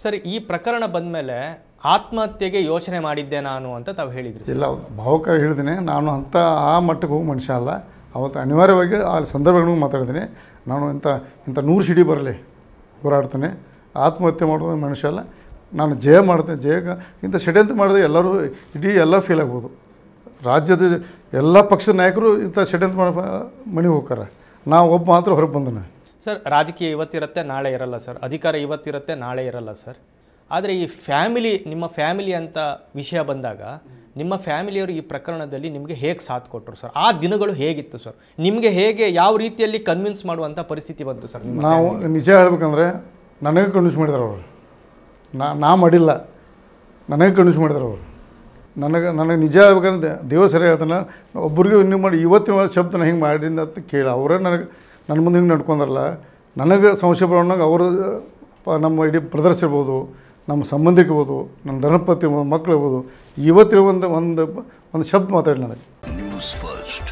ಸರಿ ಈ ಪ್ರಕರಣ ಬಂದ ಮೇಲೆ ಆತ್ಮಹತ್ಯೆಗೆ ಯೋಚನೆ ಮಾಡಿದ್ದೆ ನಾನು ಅಂತ ತಾವು ಹೇಳಿದ್ರಿ ಇಲ್ಲ ಭಾವುಕ ಹೇಳಿದ್ದೀನಿ ನಾನು ಅಂತ ಆ ಮಟ್ಟಕ್ಕೆ ಹೋಗಿ ಮನುಷ್ಯ ಅಲ್ಲ ಅವತ್ತು ಅನಿವಾರ್ಯವಾಗಿ ಆ ಸಂದರ್ಭಗಳಿಗೂ ಮಾತಾಡಿದ್ದೀನಿ ನಾನು ಇಂಥ ಇಂಥ ನೂರು ಸಿಡಿ ಬರಲಿ ಹೋರಾಡ್ತೇನೆ ಆತ್ಮಹತ್ಯೆ ಮಾಡೋದು ಮನುಷ್ಯ ಅಲ್ಲ ನಾನು ಜಯ ಮಾಡ್ತೇನೆ ಜಯ ಇಂಥ ಷಡ್ಯಂತ್ರ ಮಾಡಿದ್ರೆ ಎಲ್ಲರೂ ಇಡೀ ಎಲ್ಲ ಫೀಲ್ ಆಗ್ಬೋದು ರಾಜ್ಯದ ಎಲ್ಲ ಪಕ್ಷದ ನಾಯಕರು ಇಂಥ ಷಡ್ಯಂತ್ರ ಮಾಡಿ ಮನೆಗೆ ಹೋಗ್ತಾರೆ ನಾ ಒಬ್ಬ ಮಾತ್ರ ಹೊರಗೆ ಬಂದನು ಸರ್ ರಾಜಕೀಯ ಇವತ್ತಿರುತ್ತೆ ನಾಳೆ ಇರಲ್ಲ ಸರ್ ಅಧಿಕಾರ ಇವತ್ತಿರುತ್ತೆ ನಾಳೆ ಇರಲ್ಲ ಸರ್ ಆದರೆ ಈ ಫ್ಯಾಮಿಲಿ ನಿಮ್ಮ ಫ್ಯಾಮಿಲಿ ಅಂತ ವಿಷಯ ಬಂದಾಗ ನಿಮ್ಮ ಫ್ಯಾಮಿಲಿಯವರು ಈ ಪ್ರಕರಣದಲ್ಲಿ ನಿಮಗೆ ಹೇಗೆ ಸಾಥ್ ಕೊಟ್ಟರು ಸರ್ ಆ ದಿನಗಳು ಹೇಗಿತ್ತು ಸರ್ ನಿಮಗೆ ಹೇಗೆ ಯಾವ ರೀತಿಯಲ್ಲಿ ಕನ್ವಿನ್ಸ್ ಮಾಡುವಂಥ ಪರಿಸ್ಥಿತಿ ಬಂತು ಸರ್ ನಾವು ನಿಜ ಹೇಳ್ಬೇಕಂದ್ರೆ ನನಗೆ ಕನ್ವಿನ್ಸ್ ಮಾಡಿದ್ರು ಅವರು ನಾ ನಾ ಮಾಡಿಲ್ಲ ನನಗೆ ಕನ್ವಿನ್ಸ್ ಮಾಡಿದ್ರು ಅವರು ನನಗೆ ನನಗೆ ನಿಜ ಹೇಳ್ಬೇಕಂದ್ರೆ ದೇವ ಸರಿ ಹೇಳ್ತಾನೆ ಒಬ್ರಿಗೂ ಇನ್ನೂ ಮಾಡಿ ಇವತ್ತಿನ ಶಬ್ದ ನಾನು ಹಿಂಗೆ ಅಂತ ಕೇಳಿ ಅವರೇ ನನಗೆ ನನ್ನ ಮುಂದೆ ಹಿಂಗೆ ನಡ್ಕೊಂಡ್ರಲ್ಲ ನನಗೆ ಸಂಶಯ ಬರೋಣಾಗ ಅವರು ಪ ನಮ್ಮ ಇಡೀ ಬ್ರದರ್ಸ್ ನಮ್ಮ ಸಂಬಂಧಿಕ ಇರ್ಬೋದು ನಮ್ಮ ಧನಪತಿ ಮಕ್ಕಳು ಇರ್ಬೋದು ಒಂದು ಒಂದು ಒಂದು ಶಬ್ದ ಮಾತಾಡಿ ನನಗೆ ನ್ಯೂಸ್ ಫಸ್ಟ್